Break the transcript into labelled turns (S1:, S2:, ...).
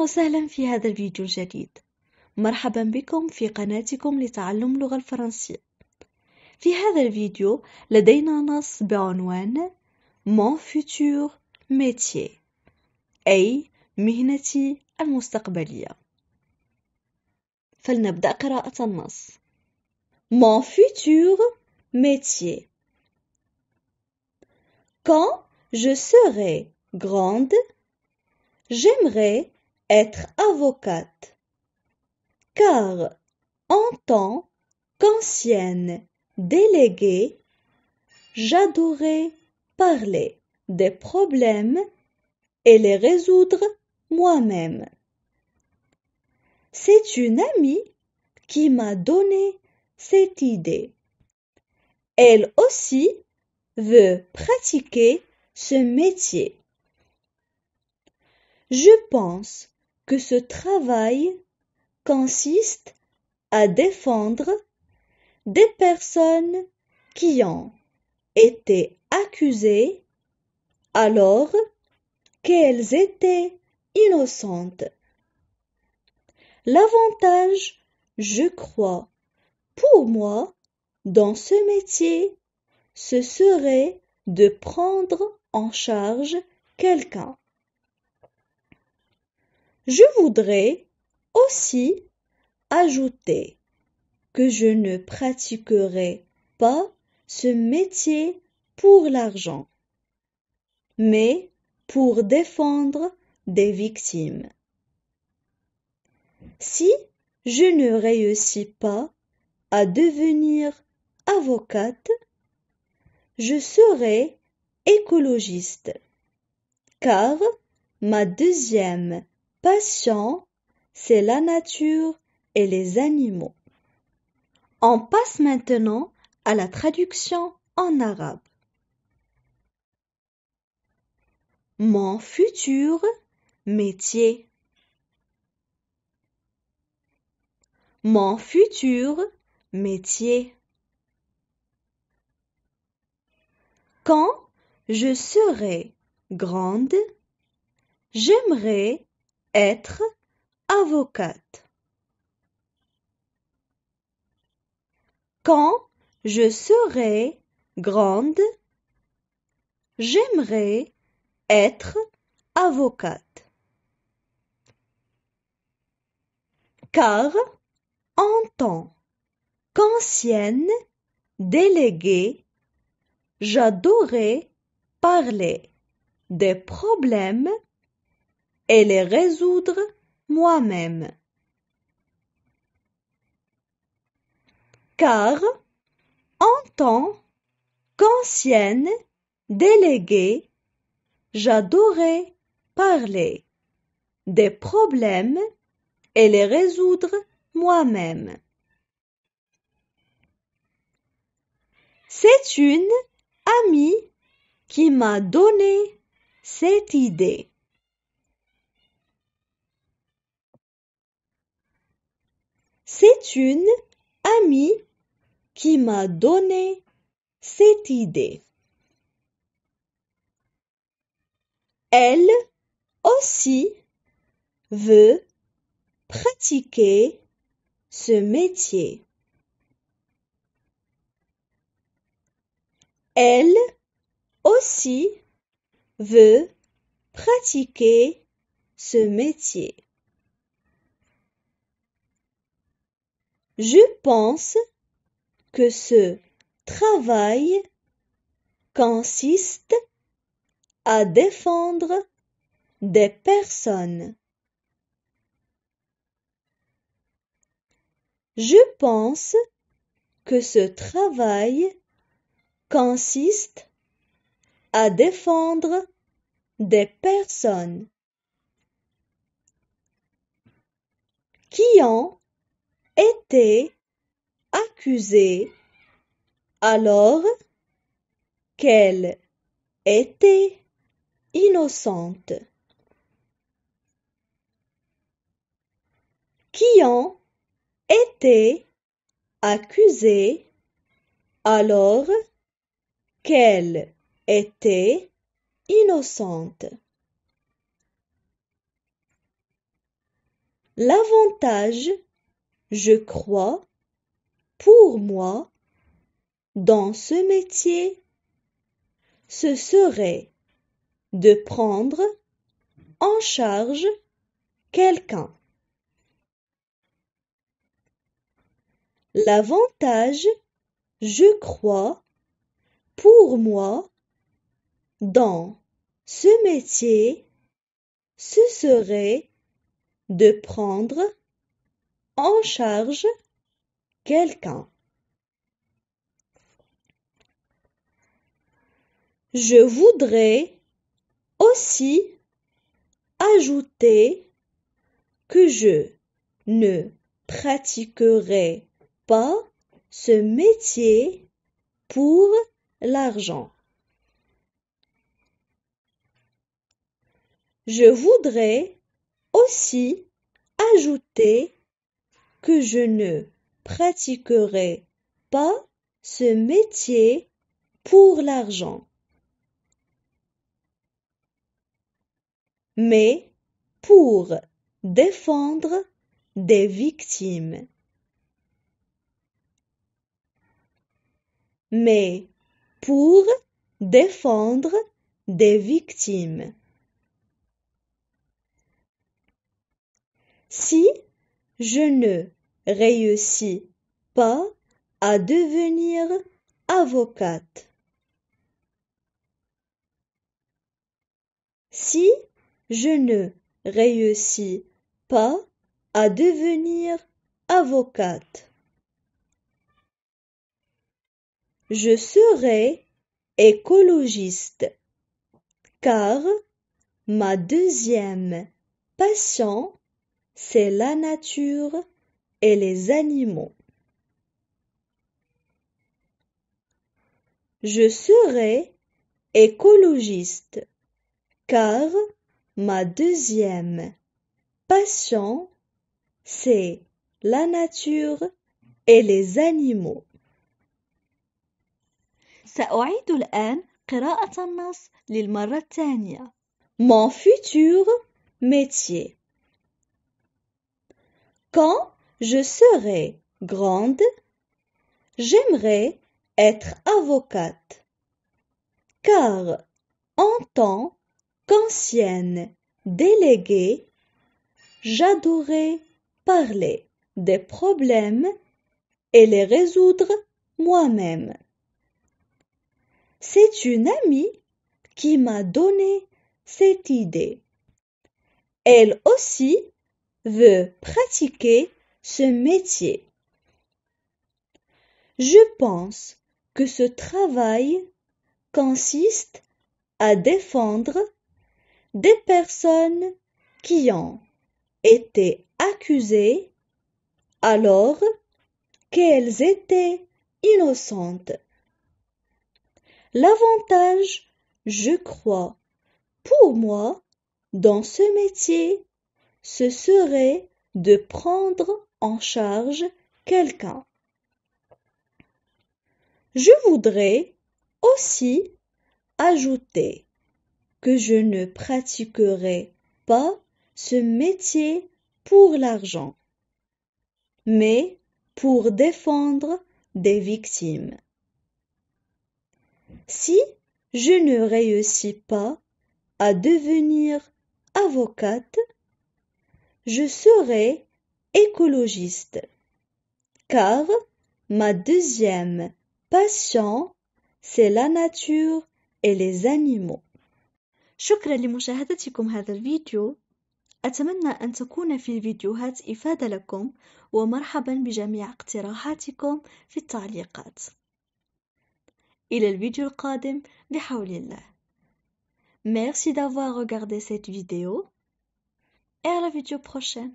S1: وسهلا في هذا الفيديو الجديد مرحبا بكم في قناتكم لتعلم اللغة الفرنسية في هذا الفيديو لدينا نص بعنوان Mon futur métier أي مهنتي المستقبلية فلنبدأ قراءة النص Mon futur métier Quand je serai grande, j'aimerais être avocate, car en tant qu'ancienne déléguée, j'adorais parler des problèmes et les résoudre moi-même. C'est une amie qui m'a donné cette idée. Elle aussi veut pratiquer ce métier. Je pense que ce travail consiste à défendre des personnes qui ont été accusées alors qu'elles étaient innocentes. L'avantage, je crois, pour moi, dans ce métier, ce serait de prendre en charge quelqu'un je voudrais aussi ajouter que je ne pratiquerai pas ce métier pour l'argent, mais pour défendre des victimes. Si je ne réussis pas à devenir avocate, je serai écologiste, car ma deuxième patient, c'est la nature et les animaux. On passe maintenant à la traduction en arabe. Mon futur métier. Mon futur métier. Quand je serai grande, j'aimerais être avocate. Quand je serai grande, j'aimerais être avocate. Car en tant qu'ancienne déléguée, j'adorais parler des problèmes et les résoudre moi-même. Car, en tant qu'ancienne déléguée, j'adorais parler des problèmes et les résoudre moi-même. C'est une amie qui m'a donné cette idée. C'est une amie qui m'a donné cette idée. Elle aussi veut pratiquer ce métier. Elle aussi veut pratiquer ce métier. Je pense que ce travail consiste à défendre des personnes. Je pense que ce travail consiste à défendre des personnes qui ont été accusée alors qu'elle était innocente. Qui ont été accusés alors qu'elle était innocente. L'avantage je crois, pour moi, dans ce métier, ce serait de prendre en charge quelqu'un. L'avantage, je crois, pour moi, dans ce métier, ce serait de prendre en charge quelqu'un. Je voudrais aussi ajouter que je ne pratiquerai pas ce métier pour l'argent. Je voudrais aussi ajouter que je ne pratiquerai pas ce métier pour l'argent. mais pour défendre des victimes. Mais pour défendre des victimes. Si je ne réussis pas à devenir avocate. Si je ne réussis pas à devenir avocate, je serai écologiste car ma deuxième passion c'est la nature et les animaux. Je serai écologiste car ma deuxième passion c'est la nature et les animaux. سأعيد الآن قراءة النص للمرة الثانية. Mon futur métier. Quand je serai grande, j'aimerais être avocate, car en tant qu'ancienne déléguée, j'adorais parler des problèmes et les résoudre moi-même. C'est une amie qui m'a donné cette idée. Elle aussi veut pratiquer ce métier. Je pense que ce travail consiste à défendre des personnes qui ont été accusées alors qu'elles étaient innocentes. L'avantage, je crois, pour moi, dans ce métier, ce serait de prendre en charge quelqu'un. Je voudrais aussi ajouter que je ne pratiquerai pas ce métier pour l'argent, mais pour défendre des victimes. Si je ne réussis pas à devenir avocate, je serai écologiste, car ma deuxième passion c'est la nature et les animaux. شكرا لمشاهدتكم هذا الفيديو أتمنى أن تكون في الفيديوهات إفادة لكم ومرحبا بجميع اقتراحاتكم في التعليقات إلى الفيديو القادم بحول الله Merci d'avoir regardé cette vidéo et à la vidéo prochaine